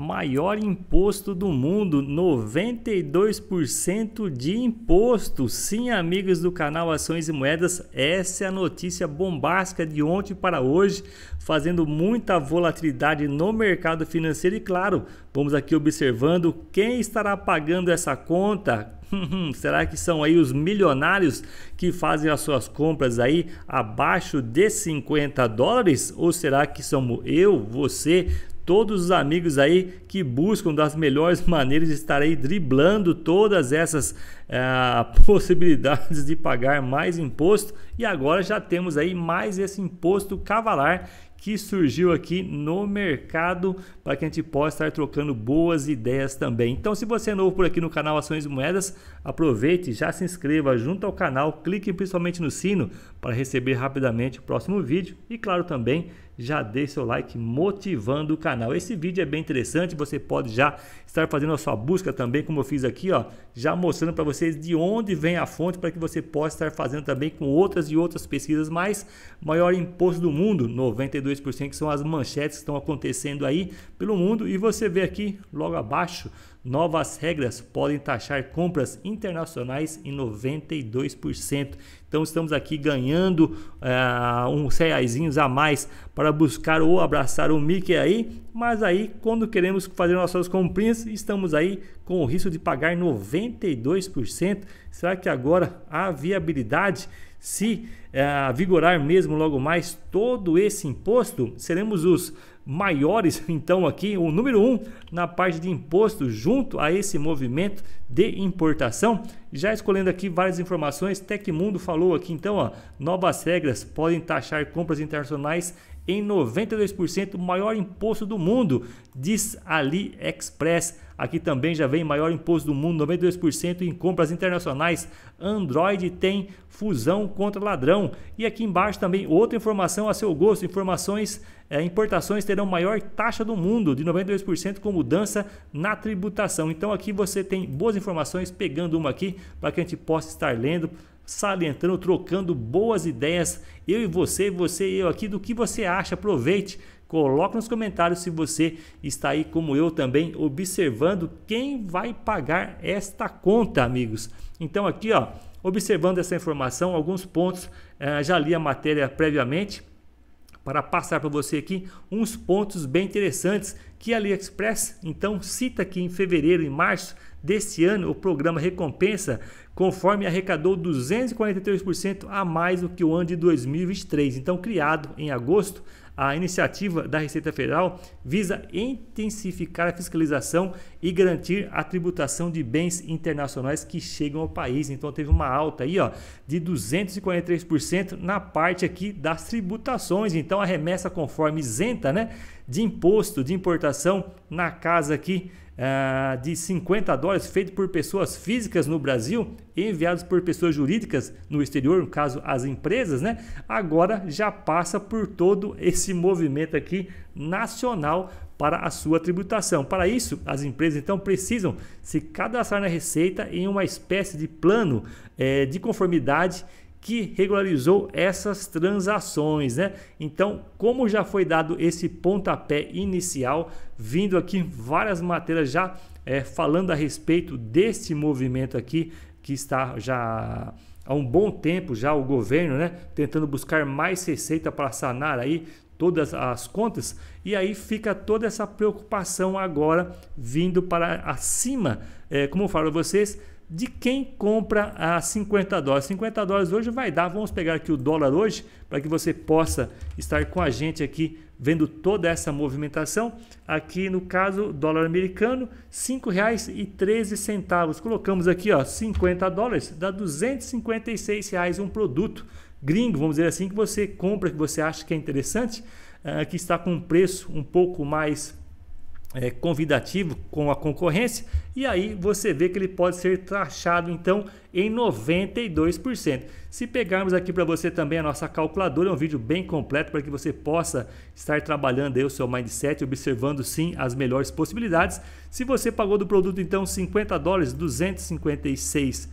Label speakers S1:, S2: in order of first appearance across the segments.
S1: Maior imposto do mundo, 92% de imposto. Sim, amigos do canal Ações e Moedas, essa é a notícia bombástica de ontem para hoje, fazendo muita volatilidade no mercado financeiro e claro, vamos aqui observando quem estará pagando essa conta, Será que são aí os milionários que fazem as suas compras aí abaixo de 50 dólares? Ou será que somos eu, você, todos os amigos aí que buscam das melhores maneiras de estar aí driblando todas essas eh, possibilidades de pagar mais imposto. E agora já temos aí mais esse imposto cavalar que surgiu aqui no mercado para que a gente possa estar trocando boas ideias também. Então, se você é novo por aqui no canal Ações e Moedas, aproveite, já se inscreva junto ao canal, clique principalmente no sino para receber rapidamente o próximo vídeo e claro também já deixe seu like motivando o canal. Esse vídeo é bem interessante, você pode já estar fazendo a sua busca também, como eu fiz aqui, ó, já mostrando para vocês de onde vem a fonte para que você possa estar fazendo também com outras e outras pesquisas mais maior imposto do mundo, 92% que são as manchetes que estão acontecendo aí pelo mundo e você vê aqui logo abaixo novas regras podem taxar compras internacionais em 92%. Então estamos aqui ganhando uh, uns reais a mais para buscar ou abraçar o Mickey aí, mas aí quando queremos fazer nossas comprinhas, estamos aí com o risco de pagar 92%. Será que agora a viabilidade se uh, vigorar mesmo logo mais todo esse imposto, seremos os maiores, então, aqui, o número um na parte de imposto, junto a esse movimento de importação. Já escolhendo aqui várias informações, Tecmundo falou aqui, então, ó, novas regras podem taxar compras internacionais em 92%, o maior imposto do mundo, diz AliExpress. Aqui também já vem maior imposto do mundo, 92% em compras internacionais. Android tem fusão contra ladrão. E aqui embaixo também outra informação a seu gosto, informações é, importações terão maior taxa do mundo, de 92%, com mudança na tributação. Então aqui você tem boas informações, pegando uma aqui para que a gente possa estar lendo salientando, trocando boas ideias, eu e você, você e eu aqui, do que você acha. Aproveite, coloque nos comentários se você está aí, como eu também, observando quem vai pagar esta conta, amigos. Então, aqui, ó, observando essa informação, alguns pontos, eh, já li a matéria previamente para passar para você aqui uns pontos bem interessantes que a AliExpress então cita aqui em fevereiro e março desse ano, o programa recompensa conforme arrecadou 243% a mais do que o ano de 2023. Então, criado em agosto, a iniciativa da Receita Federal visa intensificar a fiscalização e garantir a tributação de bens internacionais que chegam ao país. Então teve uma alta aí, ó, de 243% na parte aqui das tributações. Então a remessa conforme isenta, né? de imposto de importação na casa aqui uh, de 50 dólares, feito por pessoas físicas no Brasil e enviados por pessoas jurídicas no exterior, no caso as empresas, né? Agora já passa por todo esse movimento aqui nacional para a sua tributação. Para isso, as empresas então precisam se cadastrar na Receita em uma espécie de plano eh, de conformidade que regularizou essas transações, né? Então, como já foi dado esse pontapé inicial, vindo aqui várias matérias já é, falando a respeito desse movimento aqui que está já há um bom tempo já o governo, né, tentando buscar mais receita para sanar aí todas as contas e aí fica toda essa preocupação agora vindo para acima, é, como eu falo a vocês de quem compra a 50 dólares. 50 dólares hoje vai dar, vamos pegar aqui o dólar hoje para que você possa estar com a gente aqui vendo toda essa movimentação. Aqui no caso, dólar americano, R$ 5,13. Colocamos aqui, ó, 50 dólares, dá R$ 256 reais um produto gringo, vamos dizer assim, que você compra, que você acha que é interessante, uh, que está com um preço um pouco mais é, convidativo com a concorrência e aí você vê que ele pode ser taxado então em 92%. Se pegarmos aqui para você também a nossa calculadora, é um vídeo bem completo para que você possa estar trabalhando aí o seu mindset, observando sim as melhores possibilidades. Se você pagou do produto então 50 dólares, 256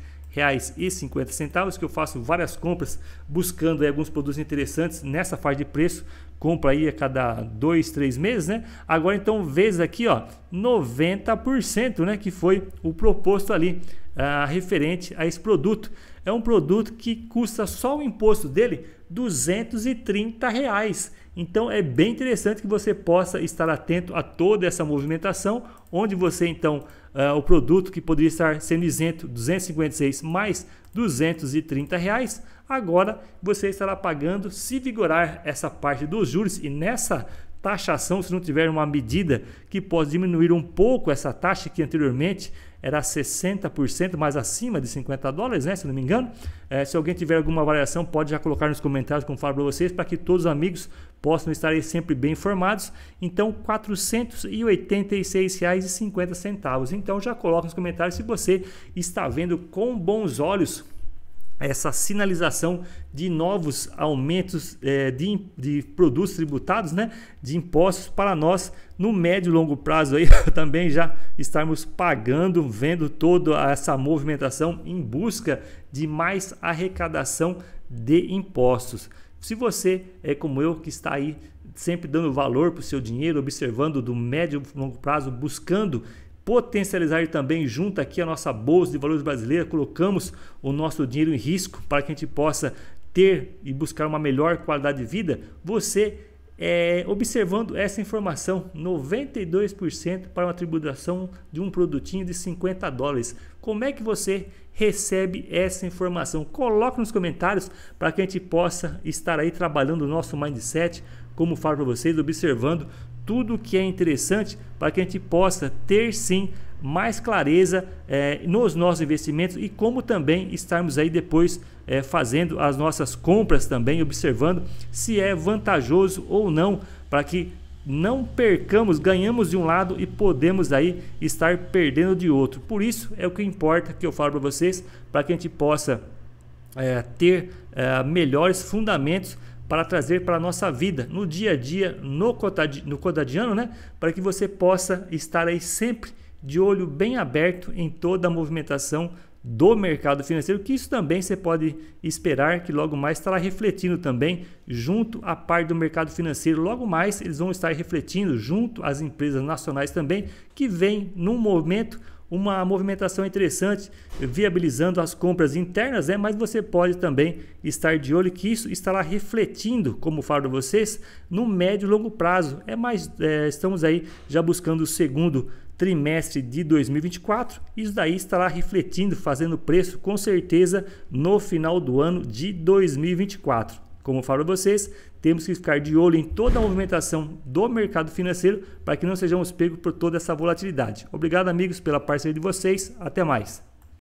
S1: centavos que eu faço várias compras buscando aí, alguns produtos interessantes nessa faixa de preço. Compra aí a cada dois, três meses, né? Agora então vezes aqui, ó, 90%, né, que foi o proposto ali ah, referente a esse produto. É um produto que custa só o imposto dele 230 reais. Então é bem interessante que você possa estar atento a toda essa movimentação, onde você então uh, o produto que poderia estar sendo isento 256 mais 230 reais, agora você estará pagando se vigorar essa parte dos juros e nessa taxação se não tiver uma medida que possa diminuir um pouco essa taxa que anteriormente era 60%, mais acima de 50 dólares, né? Se não me engano. É, se alguém tiver alguma variação, pode já colocar nos comentários, como falo para vocês, para que todos os amigos possam estar sempre bem informados. Então, R$ 486,50. Então, já coloca nos comentários se você está vendo com bons olhos essa sinalização de novos aumentos é, de, de, produtos tributados, né, de impostos para nós no médio e longo prazo aí também já estarmos pagando, vendo toda essa movimentação em busca de mais arrecadação de impostos. Se você é como eu que está aí sempre dando valor para o seu dinheiro, observando do médio e longo prazo, buscando potencializar também junto aqui a nossa bolsa de valores brasileira, colocamos o nosso dinheiro em risco para que a gente possa ter e buscar uma melhor qualidade de vida, você é, observando essa informação, 92% para uma tributação de um produtinho de 50 dólares. Como é que você recebe essa informação? Coloque nos comentários para que a gente possa estar aí trabalhando o nosso mindset, como falo para vocês, observando tudo que é interessante para que a gente possa ter sim mais clareza eh, nos nossos investimentos e como também estarmos aí depois eh, fazendo as nossas compras também, observando se é vantajoso ou não, para que não percamos, ganhamos de um lado e podemos aí estar perdendo de outro. Por isso é o que importa que eu falo para vocês, para que a gente possa eh, ter melhores fundamentos para trazer para a nossa vida, no dia a dia, no, no né? para que você possa estar aí sempre de olho bem aberto em toda a movimentação do mercado financeiro, que isso também você pode esperar que logo mais estará refletindo também junto à parte do mercado financeiro. Logo mais eles vão estar refletindo junto às empresas nacionais também, que vem num momento uma movimentação interessante, viabilizando as compras internas, né? mas você pode também estar de olho que isso estará refletindo, como falo vocês, no médio e longo prazo. É mais, é, estamos aí já buscando o segundo trimestre de 2024. Isso daí estará refletindo, fazendo preço com certeza no final do ano de 2024. Como eu falo a vocês, temos que ficar de olho em toda a movimentação do mercado financeiro para que não sejamos pegos por toda essa volatilidade. Obrigado, amigos, pela parceria de vocês. Até mais.